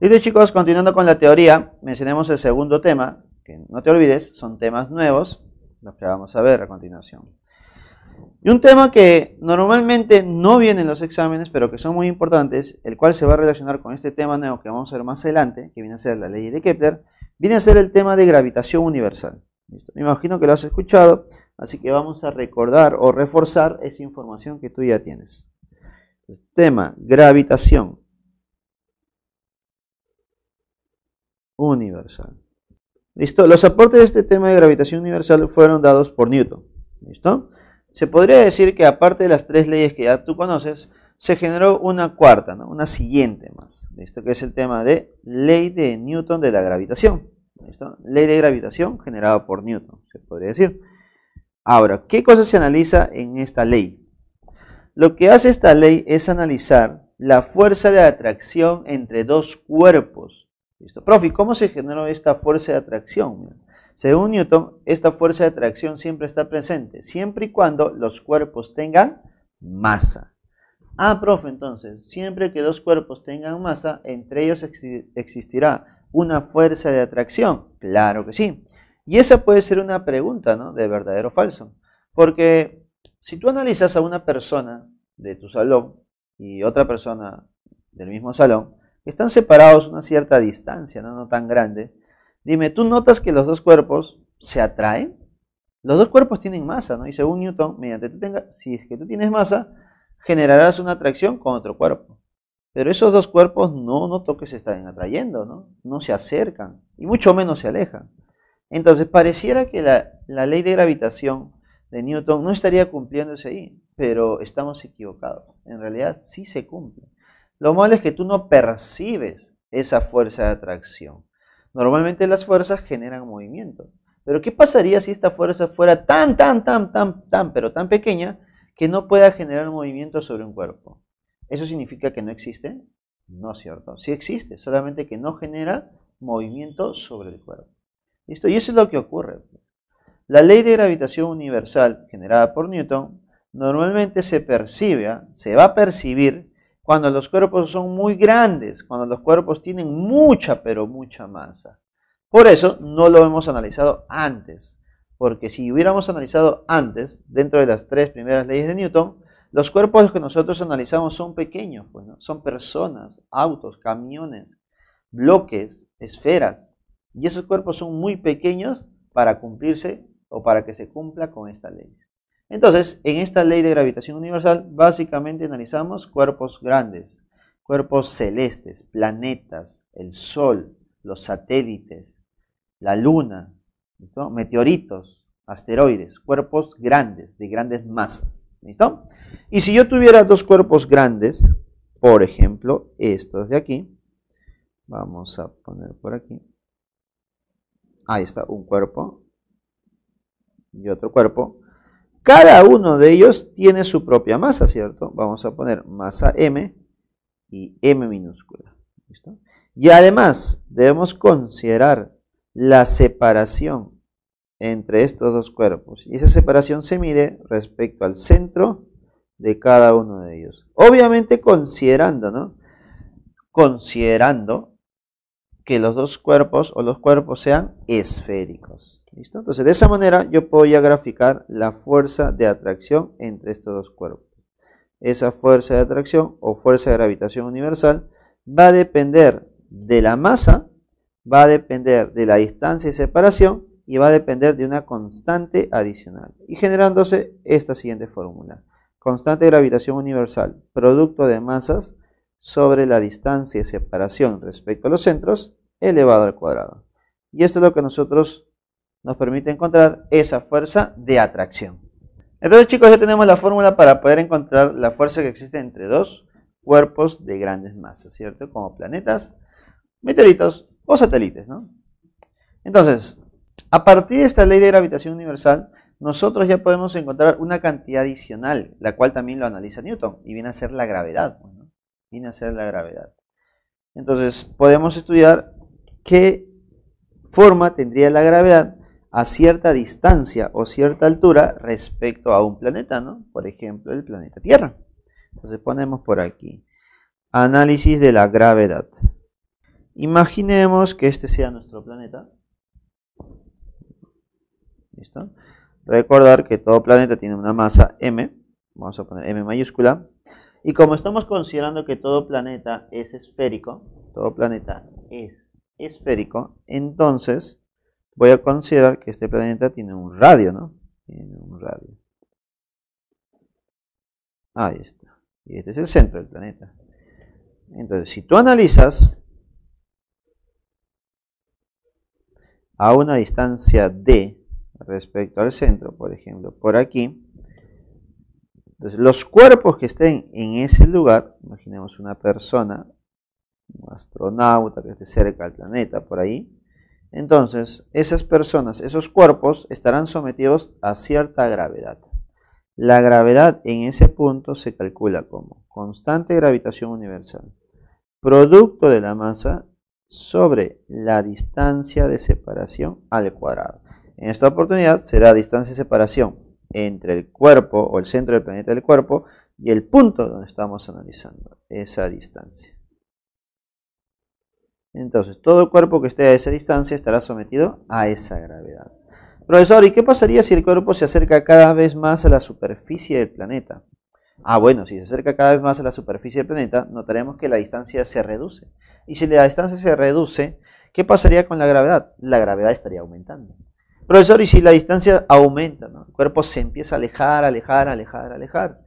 Listo chicos, continuando con la teoría, mencionemos el segundo tema, que no te olvides, son temas nuevos, los que vamos a ver a continuación. Y un tema que normalmente no viene en los exámenes, pero que son muy importantes, el cual se va a relacionar con este tema nuevo que vamos a ver más adelante, que viene a ser la ley de Kepler, viene a ser el tema de gravitación universal. ¿Listo? Me imagino que lo has escuchado, así que vamos a recordar o reforzar esa información que tú ya tienes. El tema gravitación universal. ¿Listo? Los aportes de este tema de gravitación universal fueron dados por Newton. ¿Listo? Se podría decir que aparte de las tres leyes que ya tú conoces, se generó una cuarta, una siguiente más, ¿listo? que es el tema de ley de Newton de la gravitación. ¿listo? Ley de gravitación generada por Newton, se podría decir. Ahora, ¿qué cosa se analiza en esta ley? Lo que hace esta ley es analizar la fuerza de atracción entre dos cuerpos Listo. Profe, ¿cómo se generó esta fuerza de atracción? Según Newton, esta fuerza de atracción siempre está presente, siempre y cuando los cuerpos tengan masa. Ah, profe, entonces, siempre que dos cuerpos tengan masa, entre ellos existirá una fuerza de atracción. Claro que sí. Y esa puede ser una pregunta, ¿no? De verdadero o falso. Porque si tú analizas a una persona de tu salón y otra persona del mismo salón, están separados una cierta distancia, ¿no? tan grande, dime, ¿tú notas que los dos cuerpos se atraen? Los dos cuerpos tienen masa, ¿no? Y según Newton, mediante tú tenga, si es que tú tienes masa, generarás una atracción con otro cuerpo. Pero esos dos cuerpos no noto que se están atrayendo, ¿no? No se acercan y mucho menos se alejan. Entonces, pareciera que la, la ley de gravitación de Newton no estaría cumpliéndose ahí, pero estamos equivocados. En realidad sí se cumple. Lo malo es que tú no percibes esa fuerza de atracción. Normalmente las fuerzas generan movimiento. Pero ¿qué pasaría si esta fuerza fuera tan, tan, tan, tan, tan, pero tan pequeña que no pueda generar movimiento sobre un cuerpo? ¿Eso significa que no existe? No es cierto. Sí existe, solamente que no genera movimiento sobre el cuerpo. ¿Listo? Y eso es lo que ocurre. La ley de gravitación universal generada por Newton normalmente se percibe, se va a percibir cuando los cuerpos son muy grandes, cuando los cuerpos tienen mucha, pero mucha masa. Por eso no lo hemos analizado antes, porque si hubiéramos analizado antes, dentro de las tres primeras leyes de Newton, los cuerpos que nosotros analizamos son pequeños, pues, son personas, autos, camiones, bloques, esferas, y esos cuerpos son muy pequeños para cumplirse o para que se cumpla con esta ley. Entonces, en esta ley de gravitación universal, básicamente analizamos cuerpos grandes, cuerpos celestes, planetas, el Sol, los satélites, la Luna, meteoritos, asteroides, cuerpos grandes, de grandes masas. ¿listo? Y si yo tuviera dos cuerpos grandes, por ejemplo, estos de aquí, vamos a poner por aquí, ahí está un cuerpo y otro cuerpo, cada uno de ellos tiene su propia masa, ¿cierto? Vamos a poner masa M y M minúscula. ¿listo? Y además debemos considerar la separación entre estos dos cuerpos. Y esa separación se mide respecto al centro de cada uno de ellos. Obviamente considerando, ¿no? Considerando que los dos cuerpos o los cuerpos sean esféricos. ¿Listo? Entonces, de esa manera yo puedo graficar la fuerza de atracción entre estos dos cuerpos. Esa fuerza de atracción o fuerza de gravitación universal va a depender de la masa, va a depender de la distancia y separación y va a depender de una constante adicional. Y generándose esta siguiente fórmula. Constante de gravitación universal, producto de masas sobre la distancia y separación respecto a los centros, elevado al cuadrado. Y esto es lo que nosotros nos permite encontrar esa fuerza de atracción. Entonces chicos ya tenemos la fórmula para poder encontrar la fuerza que existe entre dos cuerpos de grandes masas, ¿cierto? Como planetas, meteoritos o satélites, ¿no? Entonces, a partir de esta ley de gravitación universal, nosotros ya podemos encontrar una cantidad adicional, la cual también lo analiza Newton, y viene a ser la gravedad, pues, ¿no? Viene a ser la gravedad. Entonces, podemos estudiar qué forma tendría la gravedad a cierta distancia o cierta altura respecto a un planeta, ¿no? Por ejemplo, el planeta Tierra. Entonces ponemos por aquí. Análisis de la gravedad. Imaginemos que este sea nuestro planeta. ¿Listo? Recordar que todo planeta tiene una masa m. Vamos a poner m mayúscula. Y como estamos considerando que todo planeta es esférico, todo planeta es esférico, entonces voy a considerar que este planeta tiene un radio, ¿no? Tiene un radio. Ahí está. Y este es el centro del planeta. Entonces, si tú analizas a una distancia d respecto al centro, por ejemplo, por aquí, entonces los cuerpos que estén en ese lugar, imaginemos una persona un astronauta que esté cerca del planeta, por ahí. Entonces, esas personas, esos cuerpos estarán sometidos a cierta gravedad. La gravedad en ese punto se calcula como constante gravitación universal, producto de la masa sobre la distancia de separación al cuadrado. En esta oportunidad será distancia de separación entre el cuerpo o el centro del planeta del cuerpo y el punto donde estamos analizando esa distancia. Entonces, todo cuerpo que esté a esa distancia estará sometido a esa gravedad. Profesor, ¿y qué pasaría si el cuerpo se acerca cada vez más a la superficie del planeta? Ah, bueno, si se acerca cada vez más a la superficie del planeta, notaremos que la distancia se reduce. Y si la distancia se reduce, ¿qué pasaría con la gravedad? La gravedad estaría aumentando. Profesor, ¿y si la distancia aumenta? No? El cuerpo se empieza a alejar, alejar, alejar, alejar.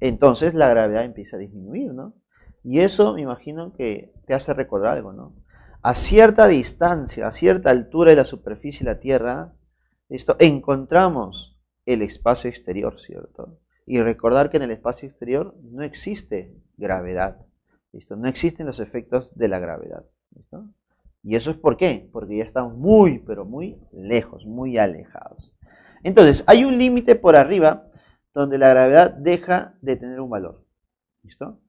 Entonces la gravedad empieza a disminuir, ¿no? Y eso me imagino que te hace recordar algo, ¿no? a cierta distancia, a cierta altura de la superficie de la Tierra, esto encontramos el espacio exterior, ¿cierto? Y recordar que en el espacio exterior no existe gravedad, ¿listo? No existen los efectos de la gravedad, ¿listo? Y eso es por qué, porque ya están muy, pero muy lejos, muy alejados. Entonces, hay un límite por arriba donde la gravedad deja de tener un valor, ¿listo?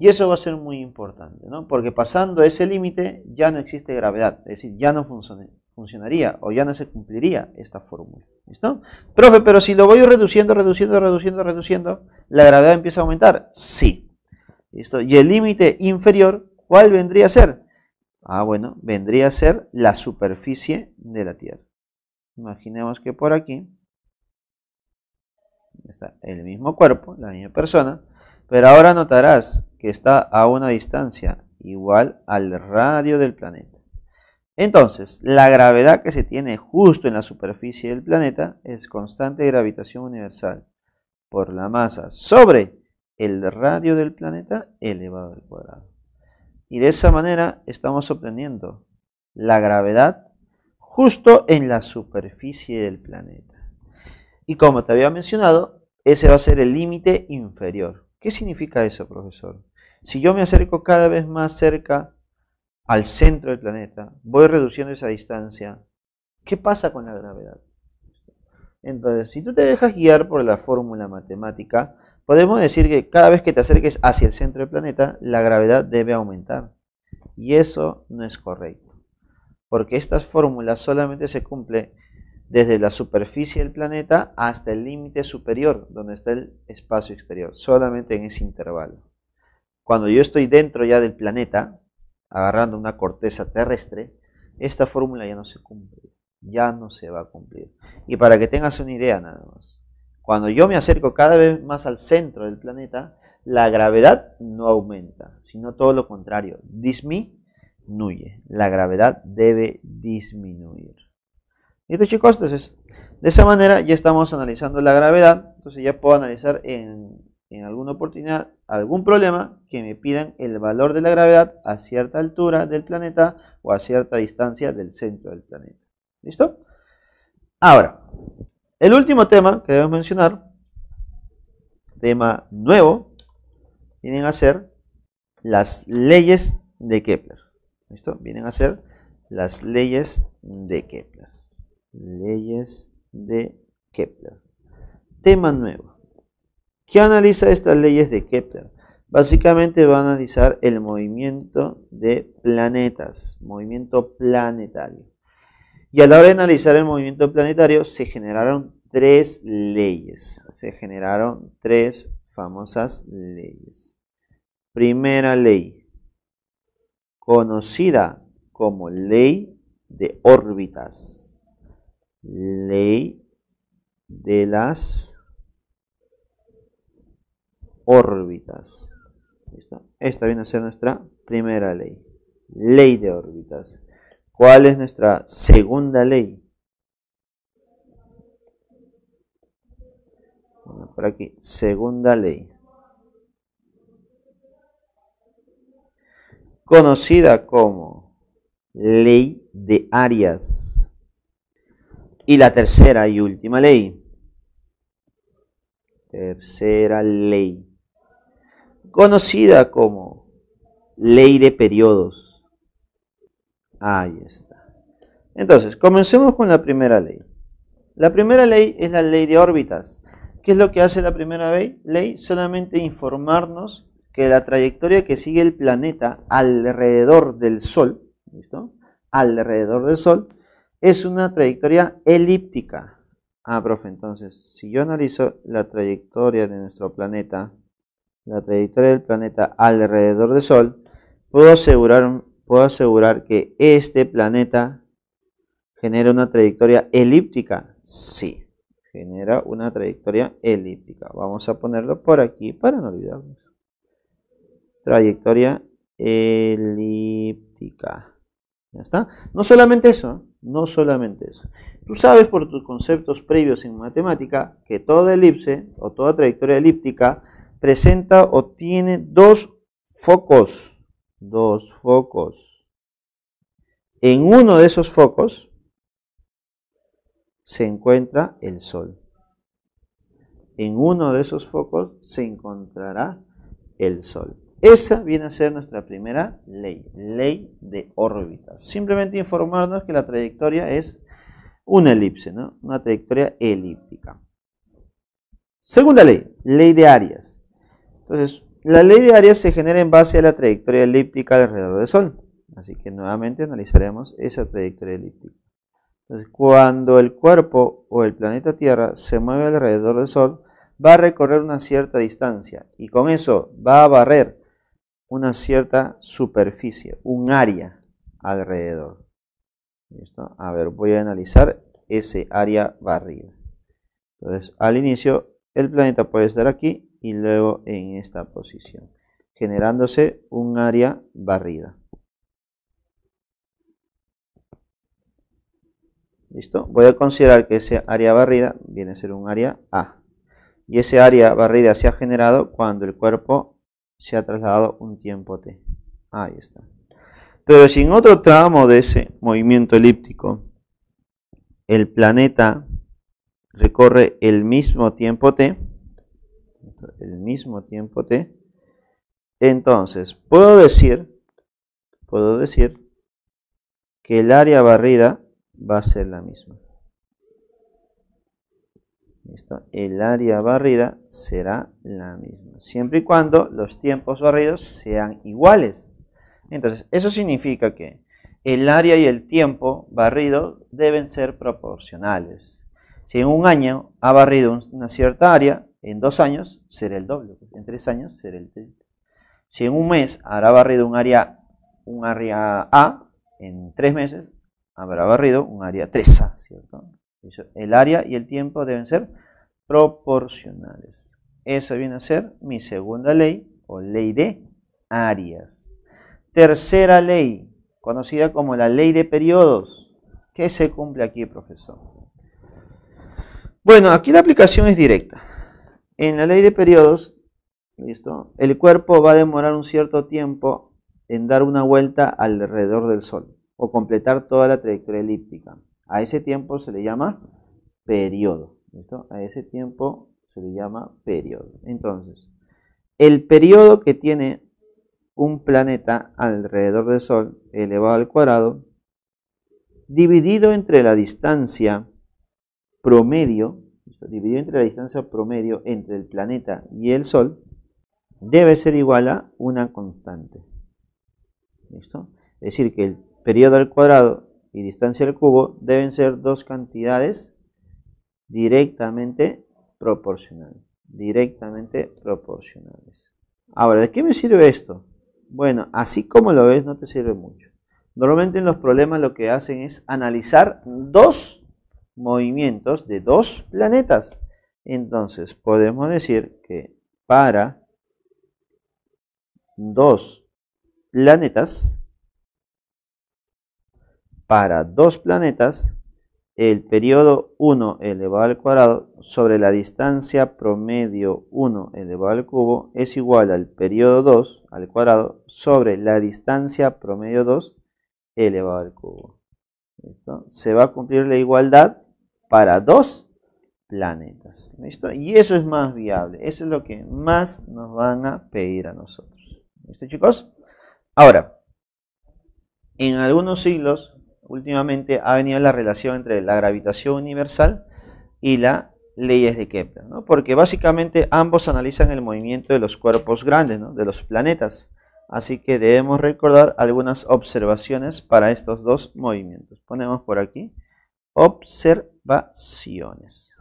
Y eso va a ser muy importante, ¿no? porque pasando ese límite ya no existe gravedad, es decir, ya no funcionaría o ya no se cumpliría esta fórmula. ¿Listo? Profe, pero si lo voy reduciendo, reduciendo, reduciendo, reduciendo, ¿la gravedad empieza a aumentar? Sí. ¿Listo? Y el límite inferior, ¿cuál vendría a ser? Ah, bueno, vendría a ser la superficie de la Tierra. Imaginemos que por aquí está el mismo cuerpo, la misma persona, pero ahora notarás que está a una distancia igual al radio del planeta. Entonces, la gravedad que se tiene justo en la superficie del planeta es constante de gravitación universal por la masa sobre el radio del planeta elevado al cuadrado. Y de esa manera estamos obteniendo la gravedad justo en la superficie del planeta. Y como te había mencionado, ese va a ser el límite inferior. ¿Qué significa eso, profesor? Si yo me acerco cada vez más cerca al centro del planeta, voy reduciendo esa distancia, ¿qué pasa con la gravedad? Entonces, si tú te dejas guiar por la fórmula matemática, podemos decir que cada vez que te acerques hacia el centro del planeta, la gravedad debe aumentar. Y eso no es correcto, porque estas fórmulas solamente se cumplen desde la superficie del planeta hasta el límite superior, donde está el espacio exterior, solamente en ese intervalo. Cuando yo estoy dentro ya del planeta, agarrando una corteza terrestre, esta fórmula ya no se cumple, ya no se va a cumplir. Y para que tengas una idea nada más, cuando yo me acerco cada vez más al centro del planeta, la gravedad no aumenta, sino todo lo contrario, disminuye. La gravedad debe disminuir. ¿Listo chicos? Entonces, de esa manera ya estamos analizando la gravedad. Entonces ya puedo analizar en, en alguna oportunidad algún problema que me pidan el valor de la gravedad a cierta altura del planeta o a cierta distancia del centro del planeta. ¿Listo? Ahora, el último tema que debemos mencionar, tema nuevo, vienen a ser las leyes de Kepler. ¿Listo? Vienen a ser las leyes de Kepler. Leyes de Kepler. Tema nuevo. ¿Qué analiza estas leyes de Kepler? Básicamente va a analizar el movimiento de planetas, movimiento planetario. Y a la hora de analizar el movimiento planetario se generaron tres leyes. Se generaron tres famosas leyes. Primera ley, conocida como ley de órbitas ley de las órbitas. Esta viene a ser nuestra primera ley, ley de órbitas. ¿Cuál es nuestra segunda ley? por aquí, segunda ley. Conocida como ley de áreas. Y la tercera y última ley. Tercera ley. Conocida como ley de periodos. Ahí está. Entonces, comencemos con la primera ley. La primera ley es la ley de órbitas. ¿Qué es lo que hace la primera ley? Solamente informarnos que la trayectoria que sigue el planeta alrededor del Sol, ¿listo? Alrededor del Sol, es una trayectoria elíptica. Ah, profe, entonces, si yo analizo la trayectoria de nuestro planeta, la trayectoria del planeta alrededor del Sol, puedo asegurar, puedo asegurar que este planeta genera una trayectoria elíptica. Sí, genera una trayectoria elíptica. Vamos a ponerlo por aquí para no olvidarnos. Trayectoria elíptica. Ya está. No solamente eso, no solamente eso. Tú sabes por tus conceptos previos en matemática que toda elipse o toda trayectoria elíptica presenta o tiene dos focos. Dos focos. En uno de esos focos se encuentra el Sol. En uno de esos focos se encontrará el Sol. Esa viene a ser nuestra primera ley, ley de órbitas. Simplemente informarnos que la trayectoria es una elipse, ¿no? una trayectoria elíptica. Segunda ley, ley de áreas. Entonces, la ley de áreas se genera en base a la trayectoria elíptica alrededor del Sol. Así que nuevamente analizaremos esa trayectoria elíptica. Entonces, cuando el cuerpo o el planeta Tierra se mueve alrededor del Sol, va a recorrer una cierta distancia y con eso va a barrer una cierta superficie, un área alrededor. ¿Listo? A ver, voy a analizar ese área barrida. Entonces, al inicio, el planeta puede estar aquí y luego en esta posición, generándose un área barrida. ¿Listo? Voy a considerar que ese área barrida viene a ser un área A. Y ese área barrida se ha generado cuando el cuerpo se ha trasladado un tiempo t. Ahí está. Pero si en otro tramo de ese movimiento elíptico el planeta recorre el mismo tiempo t, el mismo tiempo t, entonces puedo decir, puedo decir que el área barrida va a ser la misma. El área barrida será la misma, siempre y cuando los tiempos barridos sean iguales. Entonces, eso significa que el área y el tiempo barrido deben ser proporcionales. Si en un año ha barrido una cierta área, en dos años será el doble, en tres años será el triple. Si en un mes habrá barrido un área, un área A, en tres meses habrá barrido un área 3A, ¿cierto? El área y el tiempo deben ser proporcionales. Eso viene a ser mi segunda ley o ley de áreas. Tercera ley, conocida como la ley de periodos. ¿Qué se cumple aquí, profesor? Bueno, aquí la aplicación es directa. En la ley de periodos, ¿listo? el cuerpo va a demorar un cierto tiempo en dar una vuelta alrededor del Sol o completar toda la trayectoria elíptica. A ese tiempo se le llama periodo. ¿listo? A ese tiempo se le llama periodo. Entonces, el periodo que tiene un planeta alrededor del Sol elevado al cuadrado, dividido entre la distancia promedio, dividido entre la distancia promedio entre el planeta y el Sol, debe ser igual a una constante. ¿Listo? Es decir, que el periodo al cuadrado y distancia al cubo deben ser dos cantidades directamente proporcionales. Directamente proporcionales. Ahora, ¿de qué me sirve esto? Bueno, así como lo ves, no te sirve mucho. Normalmente en los problemas lo que hacen es analizar dos movimientos de dos planetas. Entonces, podemos decir que para dos planetas para dos planetas el periodo 1 elevado al cuadrado sobre la distancia promedio 1 elevado al cubo es igual al periodo 2 al cuadrado sobre la distancia promedio 2 elevado al cubo. ¿Listo? Se va a cumplir la igualdad para dos planetas. ¿Listo? Y eso es más viable. Eso es lo que más nos van a pedir a nosotros. ¿Listo, chicos? Ahora, en algunos siglos últimamente ha venido la relación entre la gravitación universal y las leyes de Kepler, ¿no? porque básicamente ambos analizan el movimiento de los cuerpos grandes, ¿no? de los planetas. Así que debemos recordar algunas observaciones para estos dos movimientos. Ponemos por aquí observaciones.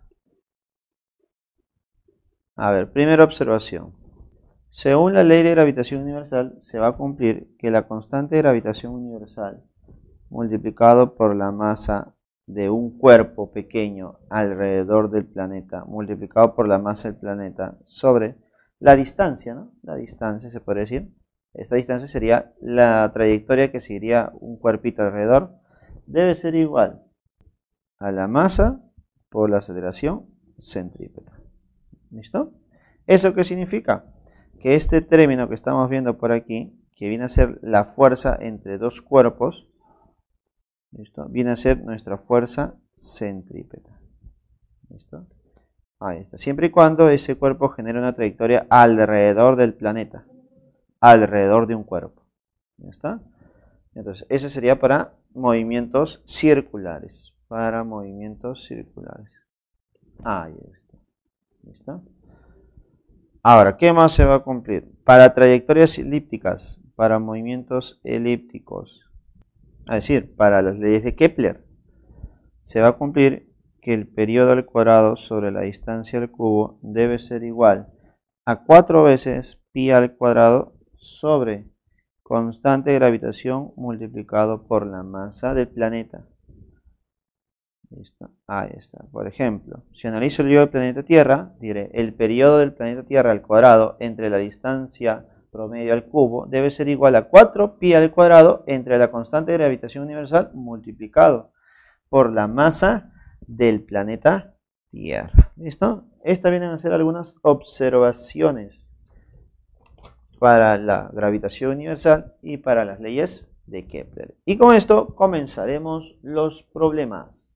A ver, primera observación. Según la ley de gravitación universal, se va a cumplir que la constante de gravitación universal multiplicado por la masa de un cuerpo pequeño alrededor del planeta, multiplicado por la masa del planeta, sobre la distancia, ¿no? La distancia, se puede decir. Esta distancia sería la trayectoria que seguiría un cuerpito alrededor. Debe ser igual a la masa por la aceleración centrípeta. ¿Listo? ¿Eso qué significa? Que este término que estamos viendo por aquí, que viene a ser la fuerza entre dos cuerpos, Viene a ser nuestra fuerza centrípeta. está. Siempre y cuando ese cuerpo genere una trayectoria alrededor del planeta. Alrededor de un cuerpo. Entonces, ese sería para movimientos circulares. Para movimientos circulares. Ahí está. Ahora, ¿qué más se va a cumplir? Para trayectorias elípticas, para movimientos elípticos es decir, para las leyes de Kepler, se va a cumplir que el periodo al cuadrado sobre la distancia al cubo debe ser igual a 4 veces pi al cuadrado sobre constante de gravitación multiplicado por la masa del planeta. Ahí está. Por ejemplo, si analizo el periodo del planeta Tierra, diré el periodo del planeta Tierra al cuadrado entre la distancia promedio al cubo debe ser igual a 4 pi al cuadrado entre la constante de gravitación universal multiplicado por la masa del planeta Tierra. ¿Listo? Estas vienen a ser algunas observaciones para la gravitación universal y para las leyes de Kepler. Y con esto comenzaremos los problemas.